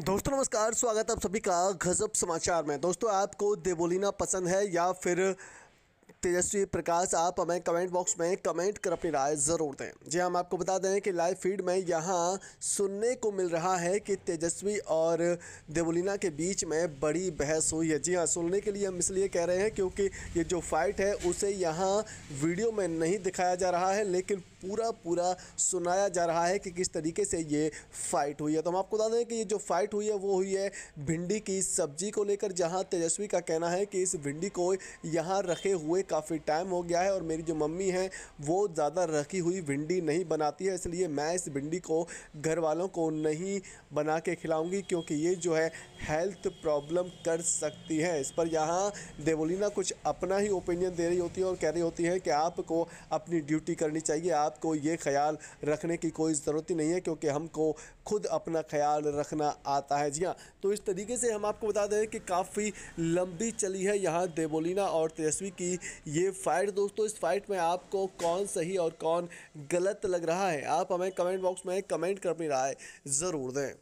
दोस्तों नमस्कार स्वागत है आप सभी का गज़ब समाचार में दोस्तों आपको देवोलीना पसंद है या फिर तेजस्वी प्रकाश आप हमें कमेंट बॉक्स में कमेंट कर अपनी राय ज़रूर दें जी हाँ, हम आपको बता दें कि लाइव फीड में यहाँ सुनने को मिल रहा है कि तेजस्वी और देवलीना के बीच में बड़ी बहस हुई है जी हाँ सुनने के लिए हम इसलिए कह रहे हैं क्योंकि ये जो फाइट है उसे यहाँ वीडियो में नहीं दिखाया जा रहा है लेकिन पूरा पूरा सुनाया जा रहा है कि किस तरीके से ये फाइट हुई है तो हम आपको बता दें कि ये जो फाइट हुई है वो हुई है भिंडी की सब्जी को लेकर जहाँ तेजस्वी का कहना है कि इस भिंडी को यहाँ रखे हुए काफ़ी टाइम हो गया है और मेरी जो मम्मी हैं वो ज़्यादा रखी हुई भिंडी नहीं बनाती है इसलिए मैं इस भिंडी को घर वालों को नहीं बना के खिलाऊँगी क्योंकि ये जो है हेल्थ प्रॉब्लम कर सकती है इस पर यहाँ देवोलिना कुछ अपना ही ओपिनियन दे रही होती है और कह रही होती है कि आपको अपनी ड्यूटी करनी चाहिए आपको ये ख्याल रखने की कोई ज़रूरत ही नहीं है क्योंकि हमको खुद अपना ख्याल रखना आता है जी हाँ तो इस तरीके से हम आपको बता दें कि काफ़ी लंबी चली है यहाँ देवोलिना और तेजस्वी की ये फाइट दोस्तों इस फाइट में आपको कौन सही और कौन गलत लग रहा है आप हमें कमेंट बॉक्स में कमेंट कर भी रहा है ज़रूर दें